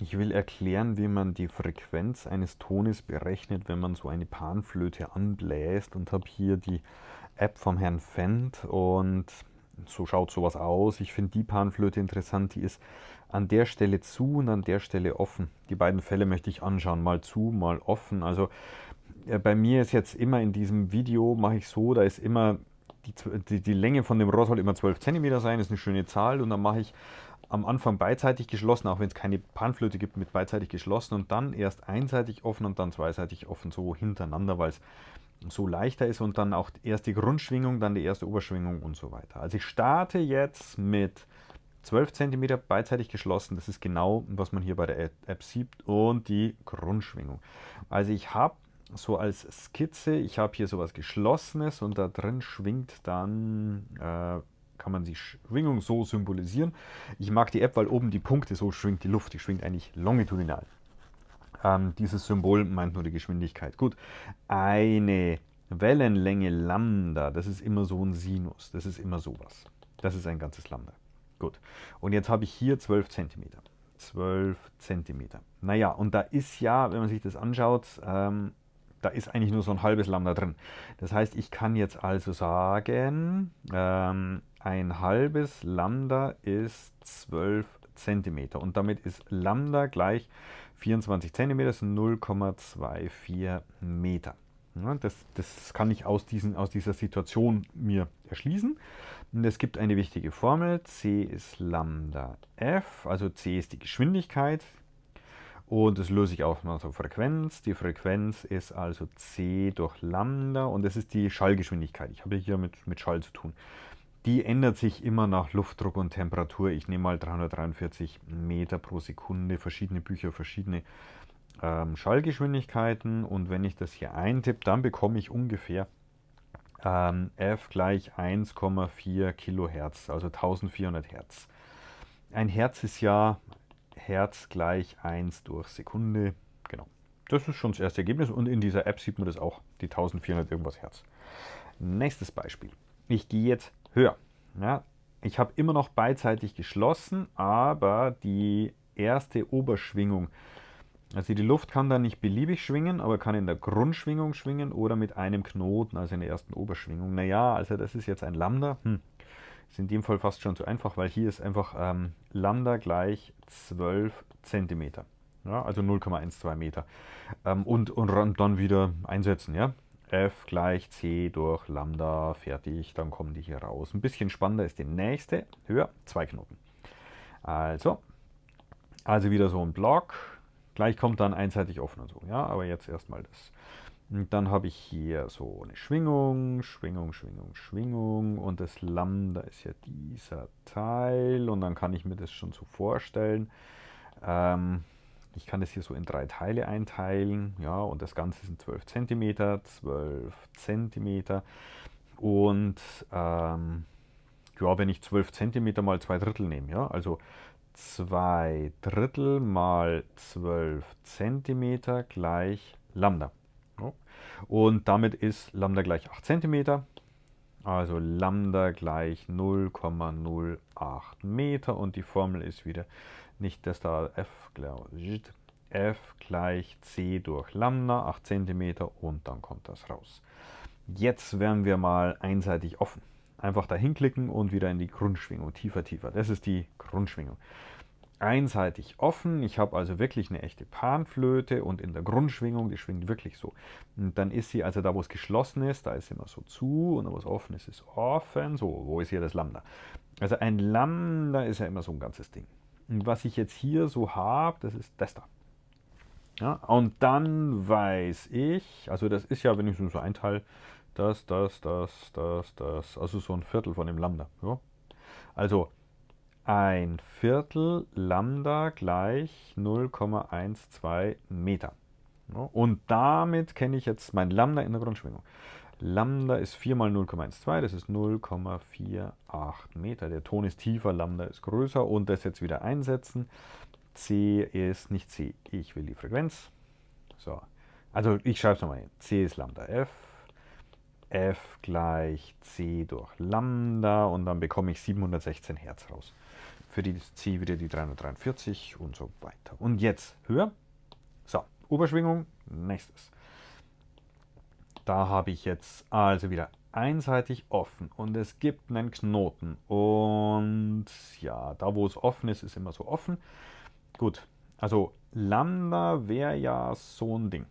Ich will erklären, wie man die Frequenz eines Tones berechnet, wenn man so eine Panflöte anbläst und habe hier die App vom Herrn Fendt und so schaut sowas aus. Ich finde die Panflöte interessant, die ist an der Stelle zu und an der Stelle offen. Die beiden Fälle möchte ich anschauen, mal zu, mal offen. Also äh, bei mir ist jetzt immer in diesem Video, mache ich so, da ist immer die, die, die Länge von dem Rohr soll immer 12 cm sein, ist eine schöne Zahl und dann mache ich am Anfang beidseitig geschlossen, auch wenn es keine Panflöte gibt, mit beidseitig geschlossen und dann erst einseitig offen und dann zweiseitig offen, so hintereinander, weil es so leichter ist und dann auch erst die Grundschwingung, dann die erste Oberschwingung und so weiter. Also ich starte jetzt mit 12 cm beidseitig geschlossen, das ist genau, was man hier bei der App sieht und die Grundschwingung. Also ich habe so als Skizze, ich habe hier sowas Geschlossenes und da drin schwingt dann... Äh, kann man die Schwingung so symbolisieren. Ich mag die App, weil oben die Punkte, so schwingt die Luft, die schwingt eigentlich longitudinal. Ähm, dieses Symbol meint nur die Geschwindigkeit. Gut, eine Wellenlänge Lambda, das ist immer so ein Sinus, das ist immer sowas. Das ist ein ganzes Lambda. Gut, und jetzt habe ich hier 12 cm. 12 cm. Naja, und da ist ja, wenn man sich das anschaut, ähm, da ist eigentlich nur so ein halbes Lambda drin. Das heißt, ich kann jetzt also sagen, ähm, ein halbes Lambda ist 12 cm. Und damit ist Lambda gleich 24 cm, das sind 0,24 Meter. Ja, das, das kann ich aus, diesen, aus dieser Situation mir erschließen. Und es gibt eine wichtige Formel. C ist Lambda F, also C ist die Geschwindigkeit. Und das löse ich auf einer also Frequenz. Die Frequenz ist also c durch Lambda und das ist die Schallgeschwindigkeit. Ich habe hier mit, mit Schall zu tun. Die ändert sich immer nach Luftdruck und Temperatur. Ich nehme mal 343 Meter pro Sekunde, verschiedene Bücher, verschiedene ähm, Schallgeschwindigkeiten. Und wenn ich das hier eintippe, dann bekomme ich ungefähr ähm, f gleich 1,4 Kilohertz, also 1400 Hertz. Ein Herz ist ja Hertz gleich 1 durch Sekunde. Genau. Das ist schon das erste Ergebnis und in dieser App sieht man das auch, die 1400 irgendwas Hertz. Nächstes Beispiel. Ich gehe jetzt höher. Ja, ich habe immer noch beidseitig geschlossen, aber die erste Oberschwingung, also die Luft kann da nicht beliebig schwingen, aber kann in der Grundschwingung schwingen oder mit einem Knoten, also in der ersten Oberschwingung. Naja, also das ist jetzt ein Lambda. Hm. Ist in dem Fall fast schon zu einfach, weil hier ist einfach ähm, Lambda gleich 12 cm. Ja, also 0,12 Meter. Ähm, und, und dann wieder einsetzen, ja. F gleich C durch Lambda, fertig, dann kommen die hier raus. Ein bisschen spannender ist die nächste, höher, zwei Knoten. Also, also wieder so ein Block. Gleich kommt dann einseitig offen und so, ja, aber jetzt erstmal das. Und dann habe ich hier so eine Schwingung, Schwingung, Schwingung, Schwingung und das Lambda ist ja dieser Teil und dann kann ich mir das schon so vorstellen. Ähm, ich kann das hier so in drei Teile einteilen, ja, und das Ganze sind 12 cm, 12 cm und ähm, ja, wenn ich 12 cm mal zwei Drittel nehme, ja, also 2 Drittel mal 12 cm gleich Lambda. Und damit ist Lambda gleich 8 cm. Also Lambda gleich 0,08 Meter. Und die Formel ist wieder nicht das da F, F gleich C durch Lambda, 8 cm und dann kommt das raus. Jetzt werden wir mal einseitig offen. Einfach dahin klicken und wieder in die Grundschwingung, tiefer, tiefer. Das ist die Grundschwingung einseitig offen. Ich habe also wirklich eine echte Panflöte und in der Grundschwingung, die schwingt wirklich so. Und dann ist sie, also da wo es geschlossen ist, da ist sie immer so zu und da wo es offen ist, ist offen. So, wo ist hier das Lambda? Also ein Lambda ist ja immer so ein ganzes Ding. Und was ich jetzt hier so habe, das ist das da. Ja, und dann weiß ich, also das ist ja, wenn ich so Teil, das, das, das, das, das, also so ein Viertel von dem Lambda. Ja. Also ein Viertel Lambda gleich 0,12 Meter. Und damit kenne ich jetzt mein Lambda in der Grundschwingung. Lambda ist 4 mal 0,12, das ist 0,48 Meter. Der Ton ist tiefer, Lambda ist größer und das jetzt wieder einsetzen. C ist nicht C, ich will die Frequenz. So, also ich schreibe es nochmal hin. C ist Lambda F. F gleich C durch Lambda und dann bekomme ich 716 Hertz raus für dieses C wieder die 343 und so weiter. Und jetzt höher. So, Oberschwingung, nächstes. Da habe ich jetzt also wieder einseitig offen und es gibt einen Knoten. Und ja, da wo es offen ist, ist immer so offen. Gut, also Lambda wäre ja so ein Ding.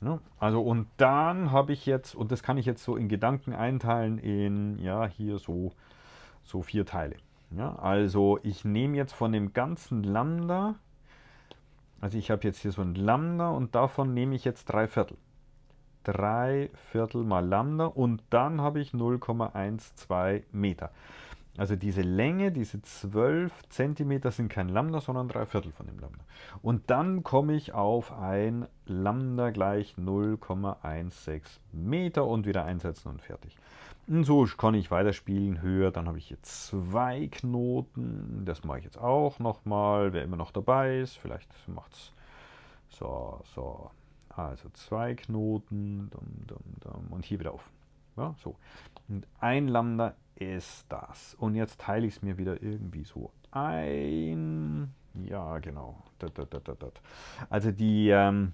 Ja, ne? also und dann habe ich jetzt, und das kann ich jetzt so in Gedanken einteilen in, ja, hier so, so vier Teile. Ja, also ich nehme jetzt von dem ganzen Lambda, also ich habe jetzt hier so ein Lambda und davon nehme ich jetzt 3 Viertel. 3 Viertel mal Lambda und dann habe ich 0,12 Meter. Also diese Länge, diese 12 cm sind kein Lambda, sondern drei Viertel von dem Lambda. Und dann komme ich auf ein Lambda gleich 0,16 Meter und wieder einsetzen und fertig. Und so kann ich weiterspielen, höher, dann habe ich hier zwei Knoten. Das mache ich jetzt auch nochmal, wer immer noch dabei ist, vielleicht macht es so, so. Also zwei Knoten, dum, dum, dum. und hier wieder auf ja, so. Und ein Lambda ist das. Und jetzt teile ich es mir wieder irgendwie so ein. Ja, genau. Also die, ähm,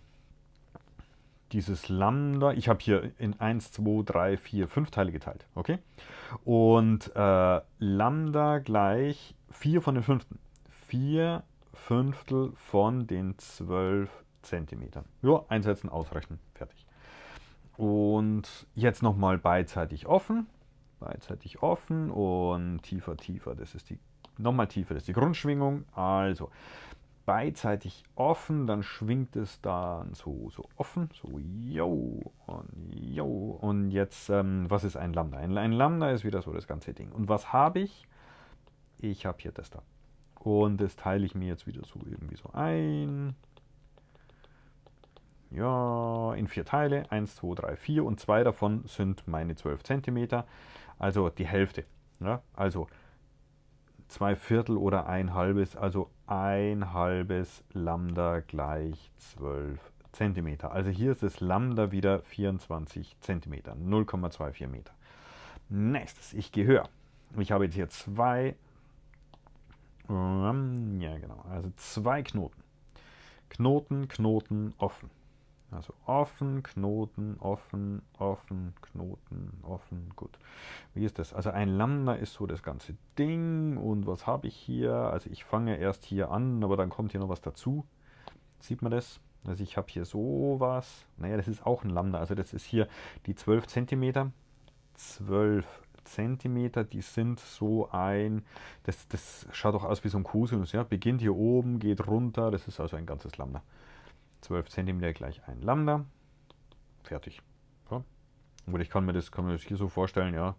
dieses Lambda, ich habe hier in 1, 2, 3, 4, 5 Teile geteilt. Okay? Und äh, Lambda gleich 4 von den fünften. 4 Fünftel von den 12 Zentimetern. Ja, einsetzen, ausrechnen, fertig. Und jetzt nochmal beidseitig offen, beidseitig offen und tiefer, tiefer. Das ist die, nochmal tiefer, das ist die Grundschwingung. Also beidseitig offen, dann schwingt es dann so, so offen, so yo und yo. Und jetzt, ähm, was ist ein Lambda? Ein, ein Lambda ist wieder so das ganze Ding. Und was habe ich? Ich habe hier das da. Und das teile ich mir jetzt wieder so irgendwie so ein ja, in vier Teile, 1, 2, 3, 4 und zwei davon sind meine 12 cm, also die Hälfte. Ja? Also zwei Viertel oder ein halbes, also ein halbes Lambda gleich 12 cm. Also hier ist das Lambda wieder 24 cm, 0,24 Meter. Nächstes, ich gehöre. Ich habe jetzt hier zwei, ähm, ja genau, also zwei Knoten. Knoten, Knoten offen. Also offen, Knoten, offen, offen, Knoten, offen, gut. Wie ist das? Also ein Lambda ist so das ganze Ding und was habe ich hier? Also ich fange erst hier an, aber dann kommt hier noch was dazu. Sieht man das? Also ich habe hier sowas. Naja, das ist auch ein Lambda. Also das ist hier die 12 cm. 12 cm, die sind so ein, das, das schaut doch aus wie so ein Cosinus, ja, beginnt hier oben, geht runter, das ist also ein ganzes Lambda. 12 cm gleich 1 Lambda. Fertig. Ja. Und ich kann mir, das, kann mir das hier so vorstellen, ja.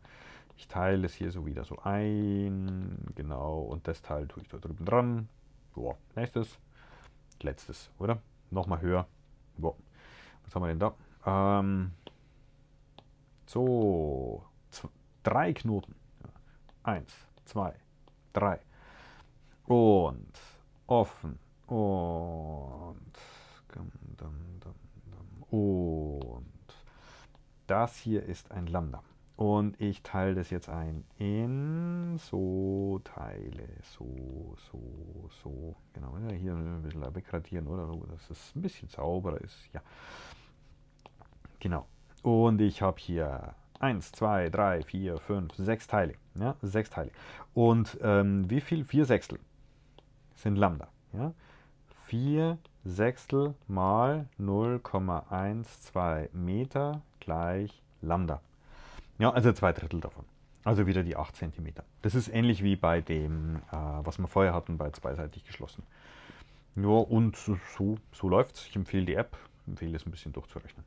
Ich teile es hier so wieder so ein, genau, und das Teil tue ich da drüben dran. Boah, nächstes, letztes, oder? Nochmal höher. Boah, was haben wir denn da? Ähm, so, drei Knoten. Eins, zwei, drei. Und offen. Und und das hier ist ein Lambda. Und ich teile das jetzt ein in so Teile, so, so, so. Genau, hier ein bisschen wegradieren, oder? Dass es ein bisschen sauberer ist, ja. Genau. Und ich habe hier 1, 2, 3, 4, 5, 6 Teile. Ja, 6 Teile. Und ähm, wie viel? 4 Sechstel sind Lambda. Ja? 4 Sechstel. Sechstel mal 0,12 Meter gleich Lambda. Ja, also zwei Drittel davon. Also wieder die 8 cm. Das ist ähnlich wie bei dem, äh, was wir vorher hatten, bei zweiseitig geschlossen. Ja, und so, so läuft es. Ich empfehle die App, empfehle es ein bisschen durchzurechnen.